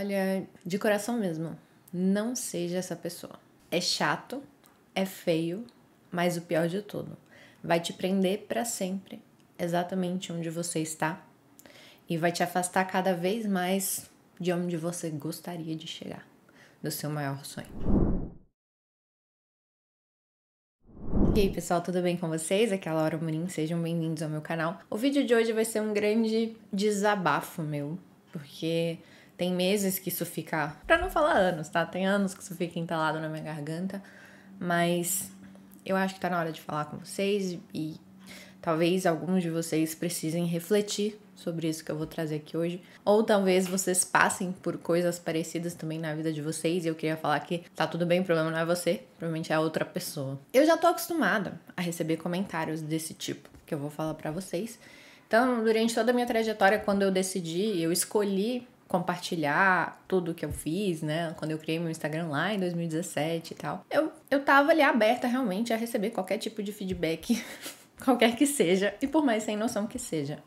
Olha, de coração mesmo, não seja essa pessoa. É chato, é feio, mas o pior de tudo, vai te prender para sempre exatamente onde você está e vai te afastar cada vez mais de onde você gostaria de chegar, do seu maior sonho. E aí pessoal, tudo bem com vocês? Aqui é a Laura Murim, sejam bem-vindos ao meu canal. O vídeo de hoje vai ser um grande desabafo meu, porque tem meses que isso fica, para não falar anos, tá? Tem anos que isso fica entalado na minha garganta, mas eu acho que tá na hora de falar com vocês e talvez alguns de vocês precisem refletir sobre isso que eu vou trazer aqui hoje, ou talvez vocês passem por coisas parecidas também na vida de vocês e eu queria falar que tá tudo bem, o problema não é você, provavelmente é a outra pessoa. Eu já tô acostumada a receber comentários desse tipo que eu vou falar para vocês. Então, durante toda a minha trajetória, quando eu decidi, eu escolhi compartilhar tudo que eu fiz, né? Quando eu criei meu Instagram lá em 2017 e tal. Eu, eu tava ali aberta realmente a receber qualquer tipo de feedback, qualquer que seja, e por mais sem noção que seja.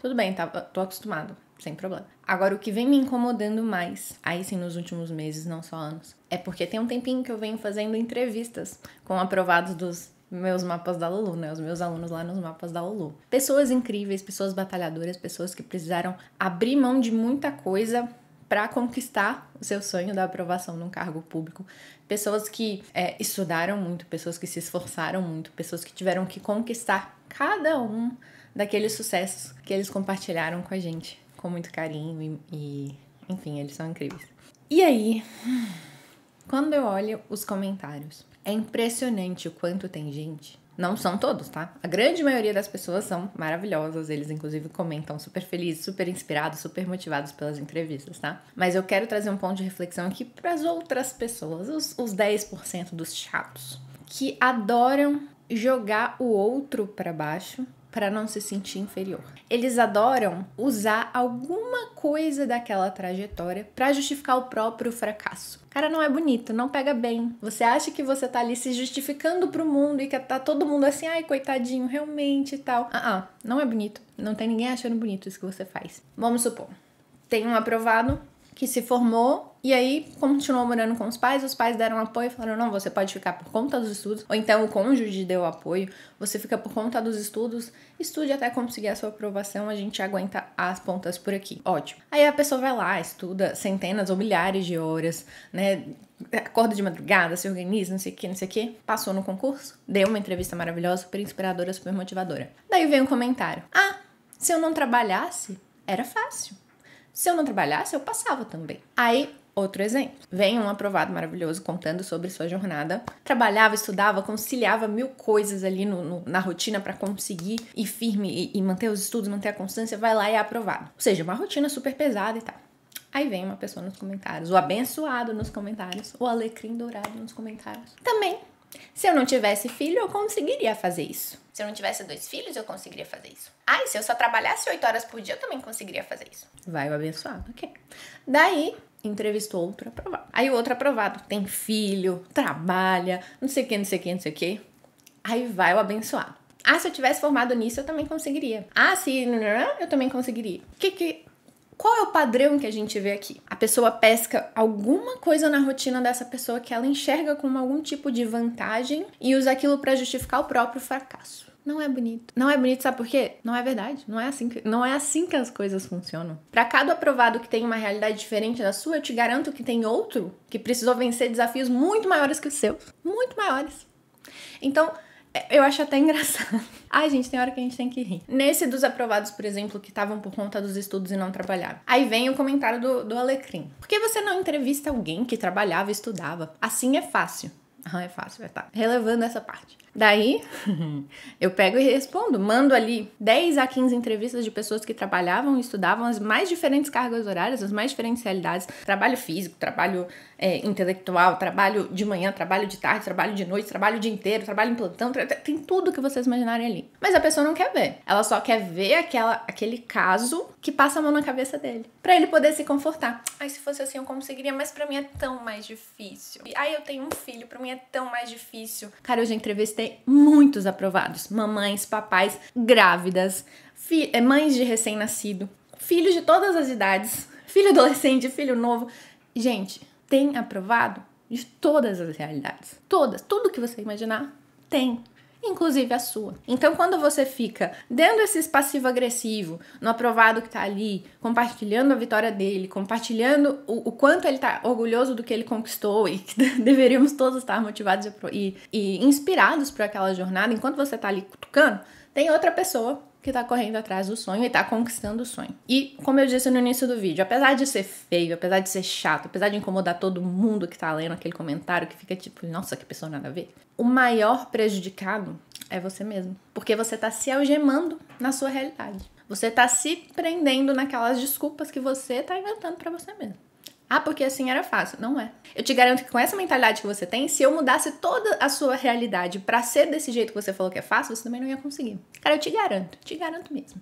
Tudo bem, tava, tô acostumado, sem problema. Agora, o que vem me incomodando mais, aí sim nos últimos meses, não só anos, é porque tem um tempinho que eu venho fazendo entrevistas com aprovados dos meus mapas da Lulu, né? Os meus alunos lá nos mapas da Lulu. Pessoas incríveis, pessoas batalhadoras, pessoas que precisaram abrir mão de muita coisa para conquistar o seu sonho da aprovação num cargo público. Pessoas que é, estudaram muito, pessoas que se esforçaram muito, pessoas que tiveram que conquistar cada um daqueles sucessos que eles compartilharam com a gente com muito carinho e, e enfim, eles são incríveis. E aí, quando eu olho os comentários é impressionante o quanto tem gente. Não são todos, tá? A grande maioria das pessoas são maravilhosas, eles inclusive comentam super felizes, super inspirados, super motivados pelas entrevistas, tá? Mas eu quero trazer um ponto de reflexão aqui para as outras pessoas, os, os 10% dos chatos, que adoram jogar o outro para baixo para não se sentir inferior. Eles adoram usar alguma coisa daquela trajetória para justificar o próprio fracasso. Cara, não é bonito, não pega bem. Você acha que você tá ali se justificando pro mundo e que tá todo mundo assim, ai, coitadinho, realmente e tal. Ah, uh -uh, não é bonito. Não tem ninguém achando bonito isso que você faz. Vamos supor, tem um aprovado que se formou e aí continuou morando com os pais, os pais deram apoio, e falaram: "Não, você pode ficar por conta dos estudos", ou então o cônjuge deu apoio, você fica por conta dos estudos, estude até conseguir a sua aprovação, a gente aguenta as pontas por aqui. Ótimo. Aí a pessoa vai lá, estuda centenas ou milhares de horas, né? Acorda de madrugada, se organiza, não sei o que, não sei o que. Passou no concurso, deu uma entrevista maravilhosa, super inspiradora, super motivadora. Daí vem um comentário: Ah, se eu não trabalhasse, era fácil. Se eu não trabalhasse, eu passava também. Aí, outro exemplo. Vem um aprovado maravilhoso contando sobre sua jornada. Trabalhava, estudava, conciliava mil coisas ali no, no, na rotina para conseguir ir firme e, e manter os estudos, manter a constância. Vai lá e é aprovado. Ou seja, uma rotina super pesada e tal. Aí vem uma pessoa nos comentários, o abençoado nos comentários, o alecrim dourado nos comentários. Também se eu não tivesse filho, eu conseguiria fazer isso. Se eu não tivesse dois filhos, eu conseguiria fazer isso. Ah, e se eu só trabalhasse oito horas por dia, eu também conseguiria fazer isso. Vai o abençoado, ok. Daí, entrevistou outro aprovado. Aí o outro aprovado tem filho, trabalha, não sei o que, não sei o que, não sei o que. Aí vai o abençoado. Ah, se eu tivesse formado nisso, eu também conseguiria. Ah, se... Eu também conseguiria. O que que qual é o padrão que a gente vê aqui? A pessoa pesca alguma coisa na rotina dessa pessoa que ela enxerga como algum tipo de vantagem e usa aquilo para justificar o próprio fracasso. Não é bonito. Não é bonito, sabe por quê? Não é verdade. Não é assim que, não é assim que as coisas funcionam. Para cada aprovado que tem uma realidade diferente da sua, eu te garanto que tem outro que precisou vencer desafios muito maiores que os seus, muito maiores. Então, é, eu acho até engraçado. Ai, gente, tem hora que a gente tem que rir. Nesse dos aprovados, por exemplo, que estavam por conta dos estudos e não trabalhavam. Aí vem o comentário do, do Alecrim. Por que você não entrevista alguém que trabalhava e estudava? Assim é fácil é fácil, tá. Relevando essa parte. Daí, eu pego e respondo, mando ali 10 a 15 entrevistas de pessoas que trabalhavam e estudavam as mais diferentes cargas horárias, as mais diferentes realidades: trabalho físico, trabalho é, intelectual, trabalho de manhã, trabalho de tarde, trabalho de noite, trabalho o dia inteiro, trabalho em plantão, tra tem tudo que vocês imaginarem ali. Mas a pessoa não quer ver. Ela só quer ver aquela, aquele caso que passa a mão na cabeça dele, para ele poder se confortar. Ai, se fosse assim eu conseguiria, mas para mim é tão mais difícil. aí eu tenho um filho, para mim é tão mais difícil. Cara, eu já entrevistei muitos aprovados: mamães, papais, grávidas, eh, mães de recém-nascido, filhos de todas as idades, filho adolescente, filho novo. Gente, tem aprovado de todas as realidades. Todas, tudo que você imaginar, tem inclusive a sua. Então, quando você fica dando esse passivo-agressivo no aprovado que está ali, compartilhando a vitória dele, compartilhando o, o quanto ele está orgulhoso do que ele conquistou e que deveríamos todos estar motivados e, e inspirados por aquela jornada, enquanto você está ali cutucando, tem outra pessoa que está correndo atrás do sonho e está conquistando o sonho. E, como eu disse no início do vídeo, apesar de ser feio, apesar de ser chato, apesar de incomodar todo mundo que está lendo aquele comentário que fica tipo, nossa, que pessoa nada a ver, o maior prejudicado é você mesmo. Porque você está se algemando na sua realidade. Você está se prendendo naquelas desculpas que você está inventando para você mesmo. Ah, porque assim era fácil. Não é. Eu te garanto que com essa mentalidade que você tem, se eu mudasse toda a sua realidade para ser desse jeito que você falou que é fácil, você também não ia conseguir. Cara, eu te garanto, te garanto mesmo.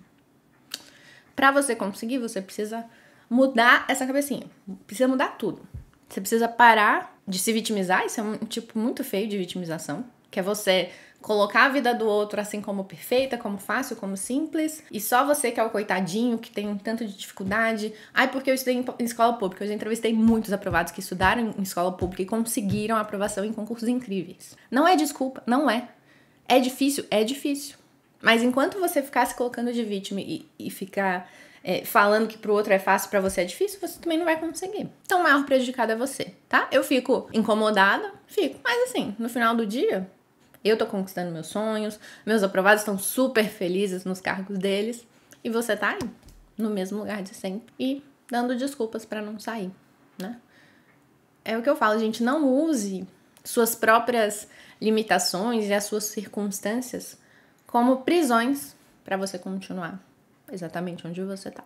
Para você conseguir, você precisa mudar essa cabecinha. Precisa mudar tudo. Você precisa parar de se vitimizar, isso é um tipo muito feio de vitimização, que é você colocar a vida do outro assim como perfeita, como fácil, como simples, e só você que é o coitadinho, que tem um tanto de dificuldade. Ai, porque eu estudei em escola pública. Eu já entrevistei muitos aprovados que estudaram em escola pública e conseguiram aprovação em concursos incríveis. Não é desculpa, não é. É difícil, é difícil. Mas enquanto você ficar se colocando de vítima e, e ficar é, falando que pro outro é fácil, para você é difícil, você também não vai conseguir. Então o maior prejudicado é você, tá? Eu fico incomodada, fico. Mas assim, no final do dia, eu tô conquistando meus sonhos, meus aprovados estão super felizes nos cargos deles e você tá aí, no mesmo lugar de sempre e dando desculpas para não sair, né? É o que eu falo, gente, não use suas próprias limitações e as suas circunstâncias como prisões para você continuar exatamente onde você tá.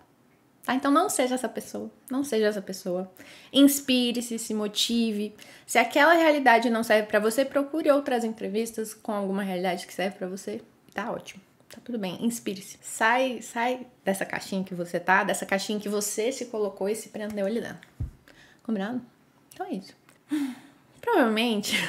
Tá? Então não seja essa pessoa, não seja essa pessoa. Inspire-se, se motive. Se aquela realidade não serve para você, procure outras entrevistas com alguma realidade que serve para você. Tá ótimo. Tá tudo bem, inspire-se. Sai, sai dessa caixinha que você tá, dessa caixinha que você se colocou e se prendeu ali dentro. Combinado? Então é isso. Provavelmente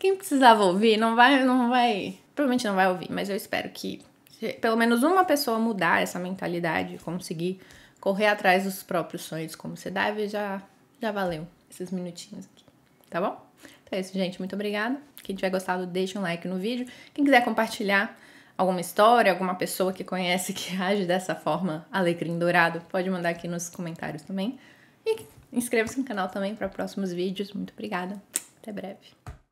quem precisava ouvir não vai não vai, provavelmente não vai ouvir, mas eu espero que se pelo menos uma pessoa mudar essa mentalidade, conseguir correr atrás dos próprios sonhos como você deve, já, já valeu esses minutinhos aqui, tá bom? Então é isso, gente. Muito obrigada. Quem tiver gostado, deixa um like no vídeo. Quem quiser compartilhar alguma história, alguma pessoa que conhece que age dessa forma, alecrim dourado, pode mandar aqui nos comentários também. E inscreva-se no canal também para próximos vídeos. Muito obrigada. Até breve.